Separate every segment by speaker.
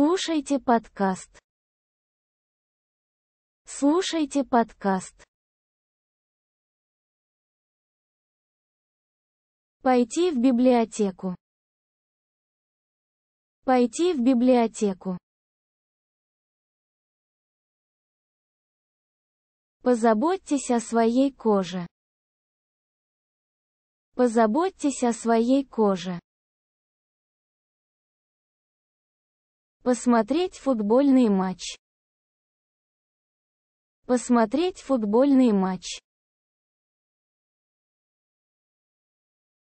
Speaker 1: Слушайте подкаст. Слушайте подкаст. Пойти в библиотеку. Пойти в библиотеку. Позаботьтесь о своей коже. Позаботьтесь о своей коже. Посмотреть футбольный матч. Посмотреть футбольный матч.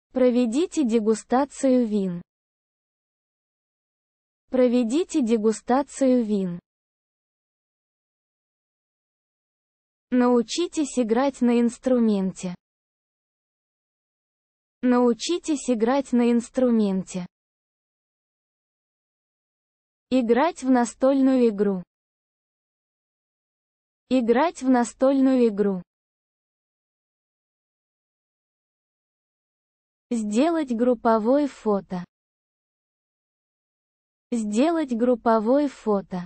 Speaker 1: Проведите дегустацию вин. Проведите дегустацию вин. Научитесь играть на инструменте. Научитесь играть на инструменте. Играть в настольную игру. Играть в настольную игру. Сделать групповое фото. Сделать групповое фото.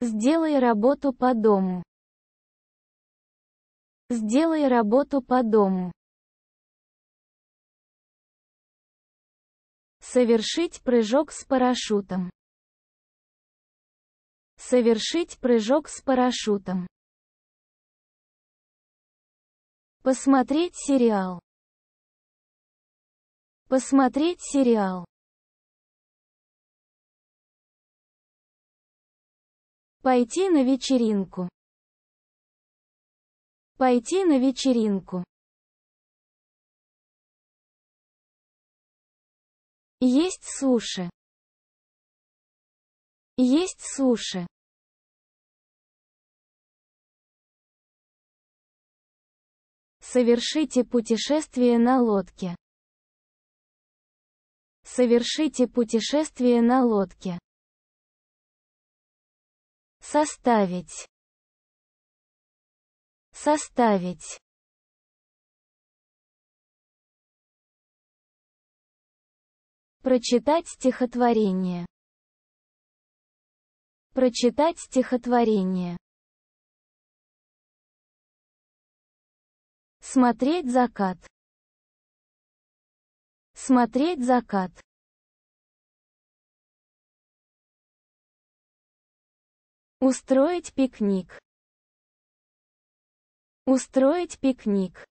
Speaker 1: Сделай работу по дому. Сделай работу по дому. Совершить прыжок с парашютом. Совершить прыжок с парашютом. Посмотреть сериал. Посмотреть сериал. Пойти на вечеринку. Пойти на вечеринку. Есть суши. Есть суши. Совершите путешествие на лодке. Совершите путешествие на лодке. Составить. Составить. Прочитать стихотворение. Прочитать стихотворение. Смотреть закат. Смотреть закат. Устроить пикник. Устроить пикник.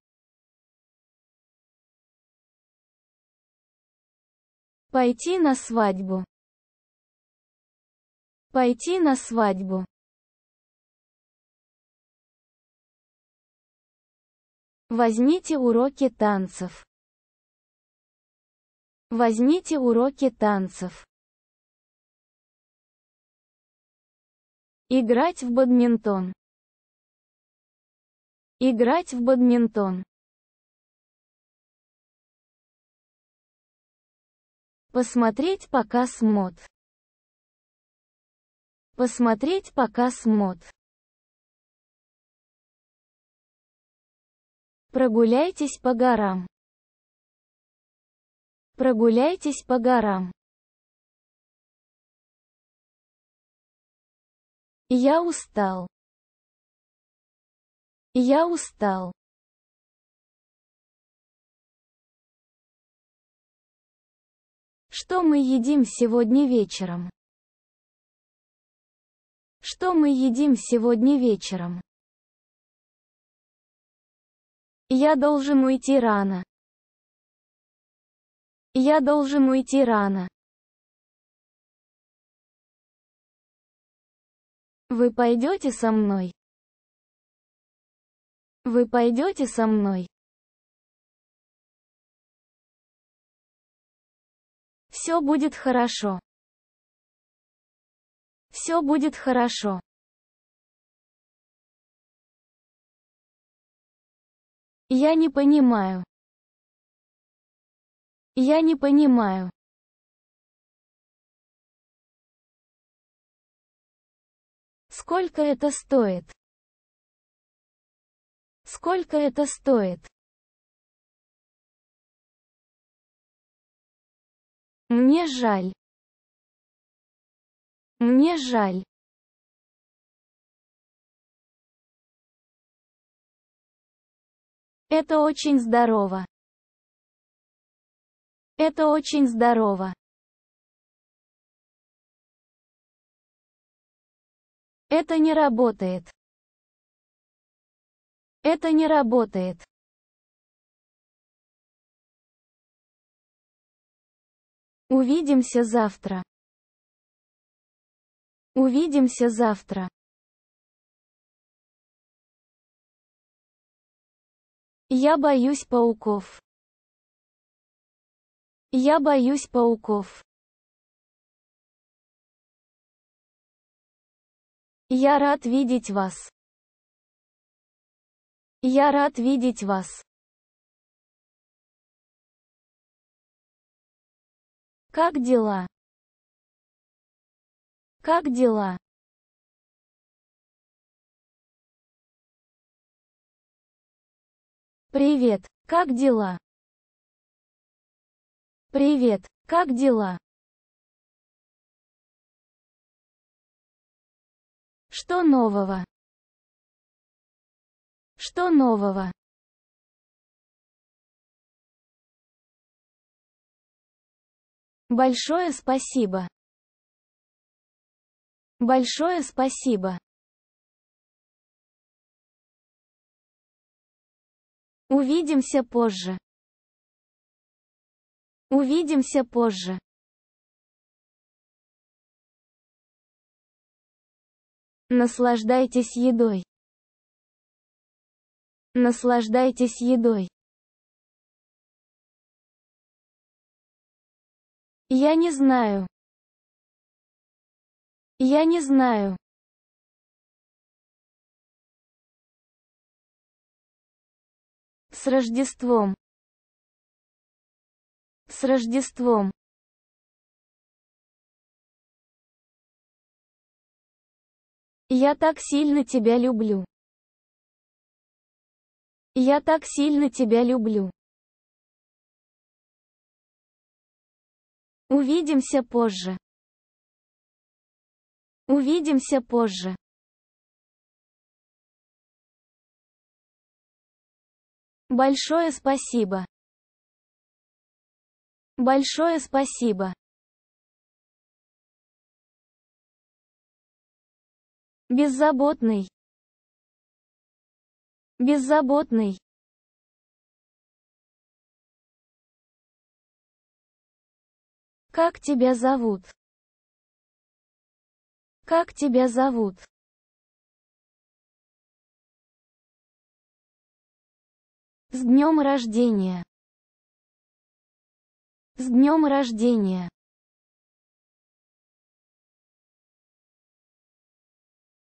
Speaker 1: Пойти на свадьбу. Пойти на свадьбу. Возьмите уроки танцев. Возьмите уроки танцев. Играть в бадминтон. Играть в бадминтон. Посмотреть показ мод. Посмотреть показ мод. Прогуляйтесь по горам. Прогуляйтесь по горам. Я устал. Я устал. Что мы едим сегодня вечером? Что мы едим сегодня вечером? Я должен уйти рано. Я должен уйти рано. Вы пойдете со мной? Вы пойдете со мной? Все будет хорошо. Все будет хорошо. Я не понимаю. Я не понимаю. Сколько это стоит? Сколько это стоит? Мне жаль. Мне жаль. Это очень здорово. Это очень здорово. Это не работает. Это не работает. Увидимся завтра. Увидимся завтра. Я боюсь пауков. Я боюсь пауков. Я рад видеть вас. Я рад видеть вас. Как дела? Как дела? Привет, как дела? Привет, как дела? Что нового? Что нового? Большое спасибо. Большое спасибо. Увидимся позже. Увидимся позже. Наслаждайтесь едой. Наслаждайтесь едой. Я не знаю. Я не знаю. С Рождеством. С Рождеством. Я так сильно тебя люблю. Я так сильно тебя люблю. Увидимся позже. Увидимся позже. Большое спасибо. Большое спасибо. Беззаботный. Беззаботный. Как тебя зовут? Как тебя зовут? С днем рождения! С днем рождения!